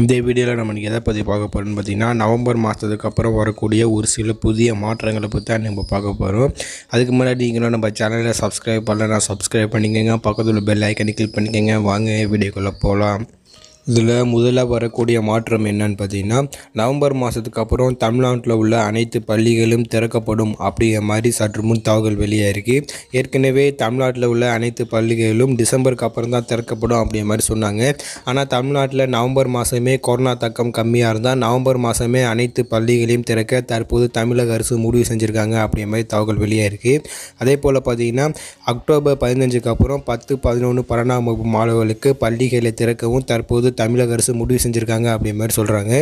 இந்த வீடியோவில் நம்ம எதை பற்றி பார்க்க போகிறோம்னு பார்த்திங்கன்னா நவம்பர் மாதத்துக்கு அப்புறம் வரக்கூடிய ஒரு சில புதிய மாற்றங்களை பற்றி தான் நம்ம பார்க்க போகிறோம் அதுக்கு முன்னாடி நீங்களும் நம்ம சேனலில் சப்ஸ்கிரைப் பண்ணலாம் சப்ஸ்கிரைப் பண்ணிக்கோங்க பக்கத்தில் பெல் ஐக்கனை கிளிக் பண்ணிக்கோங்க வாங்க வீடியோக்குள்ளே போகலாம் இதில் முதலாக வரக்கூடிய மாற்றம் என்னன்னு பார்த்தீங்கன்னா நவம்பர் மாதத்துக்கு அப்புறம் தமிழ்நாட்டில் உள்ள அனைத்து பள்ளிகளும் திறக்கப்படும் அப்படிங்கிற மாதிரி சற்று முன் தகவல் வெளியாகிருக்கு ஏற்கனவே தமிழ்நாட்டில் உள்ள அனைத்து பள்ளிகளும் டிசம்பருக்கு அப்புறம் தான் திறக்கப்படும் அப்படிங்கிற மாதிரி சொன்னாங்க ஆனால் தமிழ்நாட்டில் நவம்பர் மாதமே கொரோனா தக்கம் கம்மியாக இருந்தால் நவம்பர் மாதமே அனைத்து பள்ளிகளையும் திறக்க தற்போது தமிழக அரசு முடிவு செஞ்சுருக்காங்க அப்படிங்கிற மாதிரி தகவல் வெளியாகிருக்கு அதே போல் பார்த்திங்கன்னா அக்டோபர் பதினஞ்சுக்கு அப்புறம் பத்து பதினொன்று பன்னெண்டாம் வகுப்பு மாணவர்களுக்கு பள்ளிகளை திறக்கவும் தற்போது தமிழக அரசு முடிவு செஞ்சுருக்காங்க அப்படி மாதிரி சொல்கிறாங்க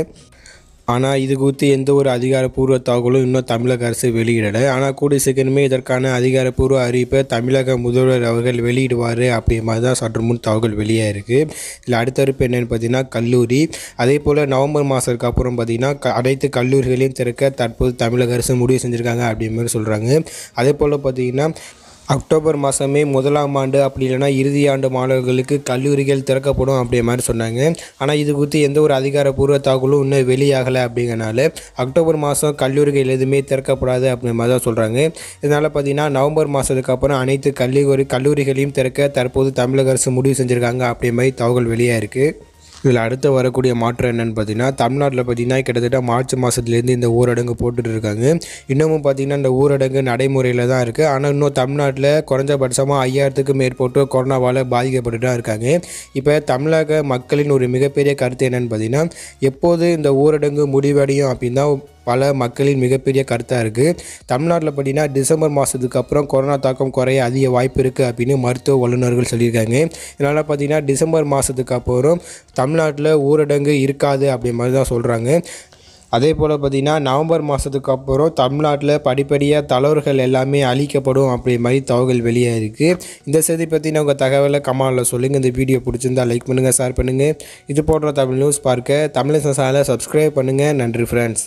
ஆனால் இது குறித்து எந்த ஒரு அதிகாரப்பூர்வ தகவலும் இன்னும் தமிழக அரசு வெளியிடலை ஆனால் கூடிய சீக்கிரமே இதற்கான அதிகாரப்பூர்வ அறிவிப்பை தமிழக முதல்வர் அவர்கள் வெளியிடுவார் அப்படி மாதிரி தான் சற்று முன் தகவல் வெளியே இருக்குது இதில் அடுத்த அறிவிப்பு என்னென்னு பார்த்தீங்கன்னா கல்லூரி அதே போல் நவம்பர் மாதத்துக்கு அப்புறம் பார்த்திங்கன்னா அனைத்து கல்லூரிகளையும் திறக்க தற்போது தமிழக அரசு முடிவு செஞ்சுருக்காங்க அப்படி மாதிரி சொல்கிறாங்க அதே போல் பார்த்திங்கன்னா அக்டோபர் மாதமே முதலாம் ஆண்டு அப்படி இல்லைனா இறுதி ஆண்டு மாணவர்களுக்கு கல்லூரிகள் திறக்கப்படும் அப்படிய மாதிரி சொன்னாங்க ஆனால் இது குறித்து எந்த ஒரு அதிகாரப்பூர்வ தகவலும் இன்னும் வெளியாகலை அப்படிங்கிறனால அக்டோபர் மாதம் கல்லூரிகள் எதுவுமே திறக்கப்படாது அப்படிங்கிற மாதிரி தான் சொல்கிறாங்க இதனால் பார்த்திங்கன்னா நவம்பர் மாதத்துக்கு அப்புறம் அனைத்து கல்லூரி கல்லூரிகளையும் திறக்க தற்போது தமிழக அரசு முடிவு செஞ்சுருக்காங்க அப்படி மாதிரி தகவல் வெளியாக இருக்குது இதில் அடுத்து வரக்கூடிய மாற்றம் என்னென்னு பார்த்தீங்கன்னா தமிழ்நாட்டில் பார்த்திங்கன்னா கிட்டத்தட்ட மார்ச் மாதத்துலேருந்து இந்த ஊரடங்கு போட்டுட்டு இருக்காங்க இன்னமும் பார்த்திங்கன்னா இந்த ஊரடங்கு நடைமுறையில் தான் இருக்குது ஆனால் இன்னும் தமிழ்நாட்டில் குறைஞ்சபட்சமாக ஐயாயிரத்துக்கும் மேற்பட்டு கொரோனாவால் பாதிக்கப்பட்டு தான் இருக்காங்க இப்போ தமிழக மக்களின் ஒரு மிகப்பெரிய கருத்து என்னென்னு பார்த்திங்கன்னா எப்போது இந்த ஊரடங்கு முடிவடையும் அப்படின்னா பல மக்களின் மிகப்பெரிய கருத்தாக இருக்குது தமிழ்நாட்டில் பார்த்தீங்கன்னா டிசம்பர் மாதத்துக்கு அப்புறம் கொரோனா தாக்கம் குறைய அதிக வாய்ப்பு இருக்குது அப்படின்னு மருத்துவ வல்லுநர்கள் சொல்லியிருக்காங்க இதனால் பார்த்தீங்கன்னா டிசம்பர் மாதத்துக்கு அப்புறம் தமிழ்நாட்டில் ஊரடங்கு இருக்காது அப்படி மாதிரி தான் சொல்கிறாங்க அதே போல் பார்த்திங்கன்னா நவம்பர் மாதத்துக்கு அப்புறம் தமிழ்நாட்டில் படிப்படியாக தலைவர்கள் எல்லாமே அழிக்கப்படும் அப்படி மாதிரி தகவல் வெளியே இருக்குது இந்த செய்தி பற்றின உங்கள் தகவலை கமாலில் சொல்லுங்கள் இந்த வீடியோ பிடிச்சிருந்தால் லைக் பண்ணுங்கள் ஷேர் பண்ணுங்கள் இது போன்ற தமிழ் நியூஸ் பார்க்க தமிழ் சேனலை சப்ஸ்கிரைப் பண்ணுங்கள் நன்றி ஃப்ரெண்ட்ஸ்